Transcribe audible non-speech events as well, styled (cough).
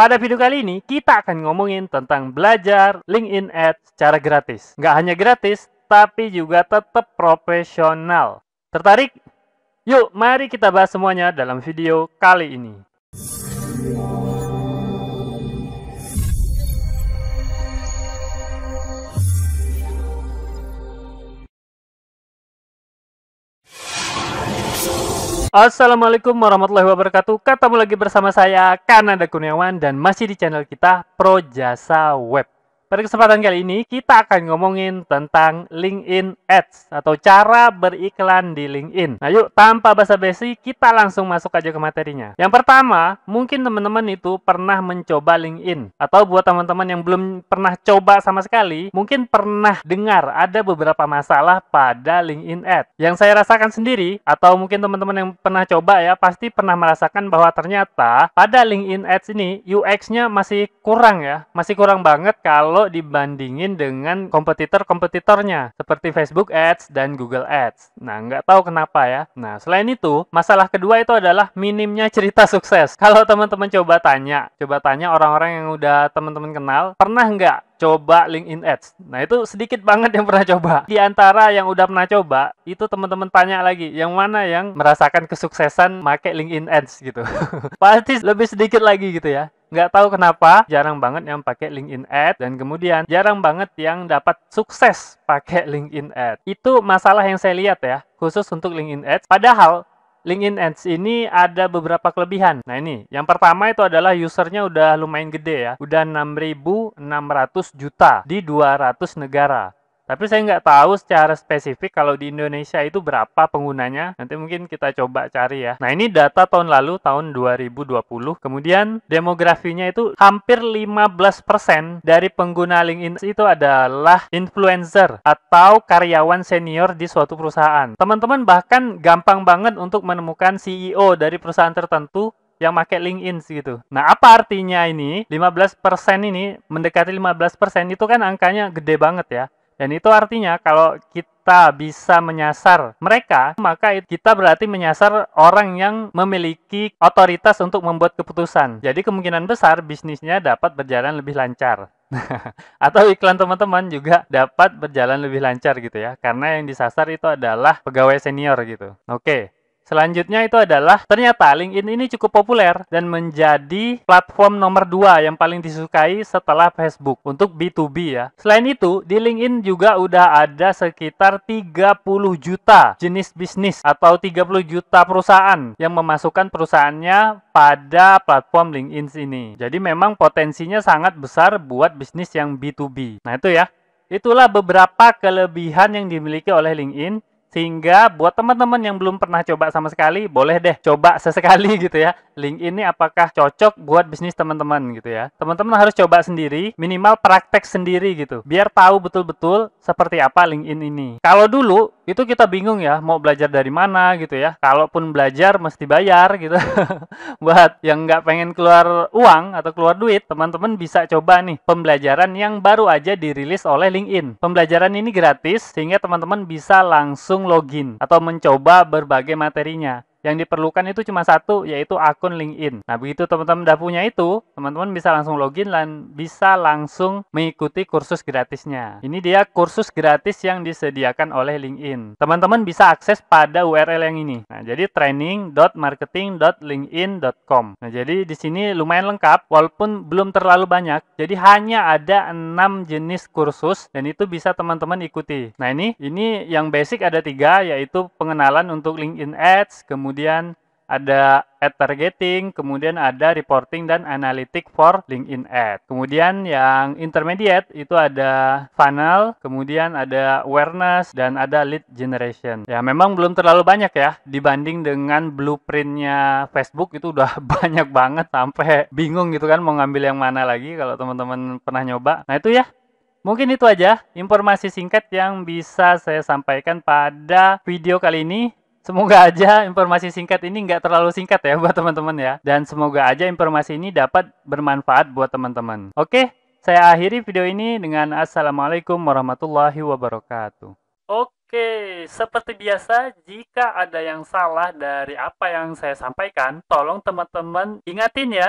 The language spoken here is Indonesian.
Pada video kali ini, kita akan ngomongin tentang belajar LinkedIn Ads secara gratis. Nggak hanya gratis, tapi juga tetap profesional. Tertarik? Yuk, mari kita bahas semuanya dalam video kali ini. Assalamualaikum warahmatullahi wabarakatuh. Ketemu lagi bersama saya Kananda Kuniawan dan masih di channel kita Pro Jasa Web. Pada kesempatan kali ini kita akan ngomongin tentang LinkedIn Ads atau cara beriklan di LinkedIn. Nah yuk tanpa basa-basi kita langsung masuk aja ke materinya. Yang pertama mungkin teman-teman itu pernah mencoba LinkedIn atau buat teman-teman yang belum pernah coba sama sekali mungkin pernah dengar ada beberapa masalah pada LinkedIn Ads. Yang saya rasakan sendiri atau mungkin teman-teman yang pernah coba ya pasti pernah merasakan bahwa ternyata pada LinkedIn Ads ini UX-nya masih kurang ya, masih kurang banget kalau kalau dibandingin dengan kompetitor-kompetitornya seperti Facebook Ads dan Google Ads. Nah, nggak tahu kenapa ya. Nah, selain itu, masalah kedua itu adalah minimnya cerita sukses. (laughs) Kalau teman-teman coba tanya, coba tanya orang-orang yang udah teman-teman kenal, pernah nggak coba LinkedIn Ads. Nah, itu sedikit banget yang pernah coba. Di antara yang udah pernah coba, itu teman-teman tanya lagi, yang mana yang merasakan kesuksesan make LinkedIn Ads gitu. (laughs) Pasti lebih sedikit lagi gitu ya. Nggak tahu kenapa jarang banget yang pakai LinkedIn Ad dan kemudian jarang banget yang dapat sukses pakai LinkedIn Ad. Itu masalah yang saya lihat ya, khusus untuk LinkedIn Ads. Padahal LinkedIn Ads ini ada beberapa kelebihan. Nah ini, yang pertama itu adalah usernya udah lumayan gede ya. Udah 6.600 juta di 200 negara. Tapi saya nggak tahu secara spesifik kalau di Indonesia itu berapa penggunanya. Nanti mungkin kita coba cari ya. Nah ini data tahun lalu, tahun 2020. Kemudian demografinya itu hampir 15% dari pengguna LinkedIn itu adalah influencer atau karyawan senior di suatu perusahaan. Teman-teman bahkan gampang banget untuk menemukan CEO dari perusahaan tertentu yang pakai LinkedIn gitu. Nah, apa artinya ini? 15% ini mendekati 15% itu kan angkanya gede banget ya. Dan itu artinya kalau kita bisa menyasar mereka, maka kita berarti menyasar orang yang memiliki otoritas untuk membuat keputusan. Jadi kemungkinan besar bisnisnya dapat berjalan lebih lancar. (laughs) atau iklan teman-teman juga dapat berjalan lebih lancar gitu ya karena yang disasar itu adalah pegawai senior gitu oke okay. Selanjutnya itu adalah ternyata LinkedIn ini cukup populer dan menjadi platform nomor dua yang paling disukai setelah Facebook untuk B2B ya. Selain itu, di LinkedIn juga udah ada sekitar 30 juta jenis bisnis atau 30 juta perusahaan yang memasukkan perusahaannya pada platform LinkedIn ini. Jadi memang potensinya sangat besar buat bisnis yang B2B. Nah itu ya. Itulah beberapa kelebihan yang dimiliki oleh LinkedIn sehingga buat teman-teman yang belum pernah coba sama sekali, boleh deh coba (laughs) sesekali gitu ya. Link ini apakah cocok buat bisnis teman-teman gitu ya. Teman-teman harus coba sendiri, minimal praktek sendiri gitu. Biar tahu betul-betul seperti apa link in ini. Kalau dulu itu kita bingung ya mau belajar dari mana gitu ya. Kalaupun belajar mesti bayar gitu. (laughs) buat yang nggak pengen keluar uang atau keluar duit, teman-teman bisa coba nih pembelajaran yang baru aja dirilis oleh link LinkedIn. Pembelajaran ini gratis sehingga teman-teman bisa langsung langsung login atau mencoba berbagai materinya. Yang diperlukan itu cuma satu, yaitu akun LinkedIn. Nah, begitu teman-teman udah punya itu, teman-teman bisa langsung login dan bisa langsung mengikuti kursus gratisnya. Ini dia kursus gratis yang disediakan oleh LinkedIn. Teman-teman bisa akses pada URL yang ini. Nah, jadi training.marketing.linkedin.com. Nah, jadi di sini lumayan lengkap, walaupun belum terlalu banyak. Jadi hanya ada enam jenis kursus dan itu bisa teman-teman ikuti. Nah, ini ini yang basic ada tiga, yaitu pengenalan untuk LinkedIn Ads, kemudian kemudian ada ad targeting, kemudian ada reporting dan analytic for LinkedIn ad. Kemudian yang intermediate itu ada funnel, kemudian ada awareness dan ada lead generation. Ya memang belum terlalu banyak ya dibanding dengan blueprintnya Facebook itu udah (laughs) banyak banget sampai bingung gitu kan mau ngambil yang mana lagi kalau teman-teman pernah nyoba. Nah itu ya Mungkin itu aja informasi singkat yang bisa saya sampaikan pada video kali ini. Semoga aja informasi singkat ini nggak terlalu singkat ya (laughs) buat teman-teman ya. Dan semoga aja informasi ini dapat bermanfaat buat teman-teman. Oke, saya akhiri video ini dengan Assalamualaikum warahmatullahi wabarakatuh. Oke, seperti biasa jika ada yang salah dari apa yang saya sampaikan, tolong teman-teman ingatin ya